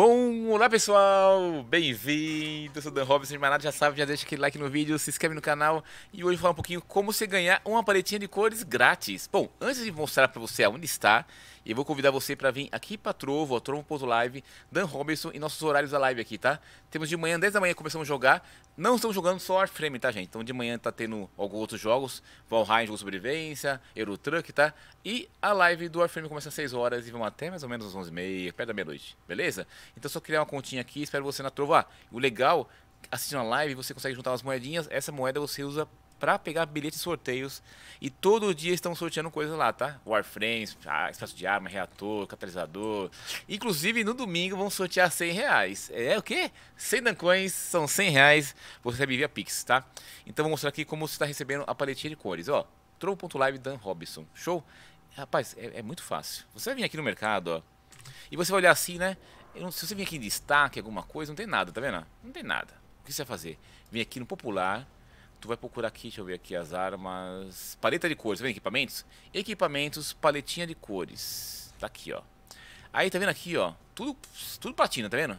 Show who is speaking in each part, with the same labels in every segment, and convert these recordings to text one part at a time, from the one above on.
Speaker 1: Bom, olá pessoal, bem-vindo, sou Dan Robson, mas nada já sabe, já deixa aquele like no vídeo, se inscreve no canal e hoje vou falar um pouquinho como você ganhar uma paletinha de cores grátis. Bom, antes de mostrar para você aonde está e vou convidar você para vir aqui para Trovo, Trovo.live, Dan Robinson e nossos horários da live aqui, tá? Temos de manhã, 10 da manhã começamos a jogar. Não estamos jogando só Warframe, tá, gente? Então de manhã tá tendo alguns outros jogos, Valheim, jogo sobrevivência, Euro Truck, tá? E a live do Warframe começa às 6 horas e vamos até mais ou menos às 11h30, perto da meia-noite, beleza? Então só criar uma continha aqui, espero você na Trovo. Ah, o legal assistindo a live, você consegue juntar umas moedinhas. Essa moeda você usa para pegar bilhetes e sorteios. E todo dia estão sorteando coisas lá, tá? Warframes, ah, espaço de arma, reator, catalisador. Inclusive, no domingo vão sortear 100 reais. É, é o quê? 100 Dancoins são 100 reais. Você recebe via Pix, tá? Então, vou mostrar aqui como você está recebendo a paletinha de cores. Ó, troll.live Dan Robson. Show? Rapaz, é, é, muito fácil. Você vai vir aqui no mercado, ó. E você vai olhar assim, né? Não, se você vir aqui em destaque, alguma coisa, não tem nada, tá vendo? Não tem nada. O que você vai fazer? Vem aqui no popular tu vai procurar aqui, deixa eu ver aqui as armas. Paleta de cores, vem equipamentos? Equipamentos, paletinha de cores. Tá aqui, ó. Aí, tá vendo aqui, ó. Tudo, tudo platina, tá vendo?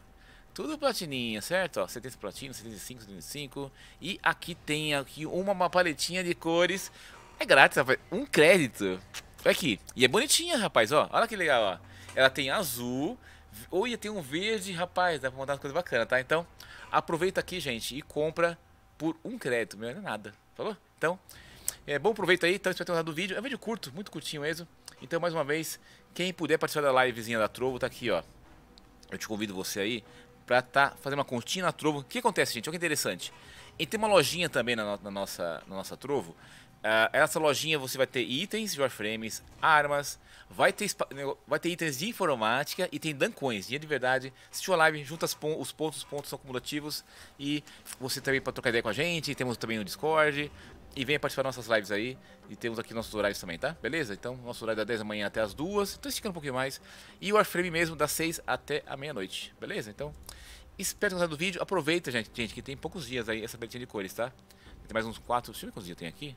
Speaker 1: Tudo platininha, certo? Ó, 70 platina, 75, 75. E aqui tem aqui uma, uma paletinha de cores. É grátis, rapaz. Um crédito. Olha aqui. E é bonitinha, rapaz, ó. Olha que legal, ó. Ela tem azul. Ou ia ter um verde, rapaz. Dá pra mandar uma coisa bacana, tá? Então, aproveita aqui, gente, e compra por um crédito, meu, não é nada. Falou? Então, é, bom proveito aí, então espero ter do vídeo. É um vídeo curto, muito curtinho mesmo. Então, mais uma vez, quem puder participar da livezinha da Trovo, tá aqui, ó. Eu te convido você aí pra tá fazendo uma continha na Trovo. O que acontece, gente? Olha que interessante. E tem uma lojinha também na, na, nossa, na nossa Trovo, Uh, essa lojinha você vai ter itens de Warframes, armas, vai ter, vai ter itens de informática e tem Duncoins, dinheiro de verdade. Assistiu a live, junta pon os pontos, os pontos são cumulativos. E você também para trocar ideia com a gente, temos também no Discord. E venha participar das nossas lives aí. E temos aqui nossos horários também, tá? Beleza? Então, nosso horário é das 10 da manhã até as 2. Tô esticando um pouquinho mais. E o Warframe mesmo, das 6 até a meia-noite. Beleza? Então, espero que tenham gostado do vídeo. Aproveita, gente, gente, que tem poucos dias aí essa paletinha de cores, tá? Tem mais uns 4, deixa eu ver quantos dias tem aqui.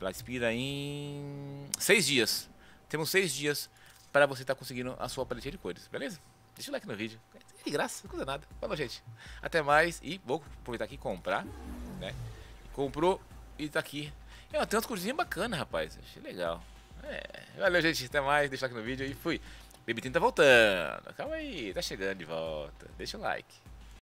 Speaker 1: Ela expira em seis dias. Temos seis dias para você estar tá conseguindo a sua paletinha de cores, beleza? Deixa o like no vídeo. É de graça, não custa nada. Falou, gente. Até mais. E vou aproveitar aqui e comprar. Né? Comprou e tá aqui. É, tem umas corzinhas bacanas, rapaz. Achei legal. É. Valeu, gente. Até mais. Deixa o like no vídeo e fui. Bebitinho tá voltando. Calma aí. Tá chegando de volta. Deixa o like.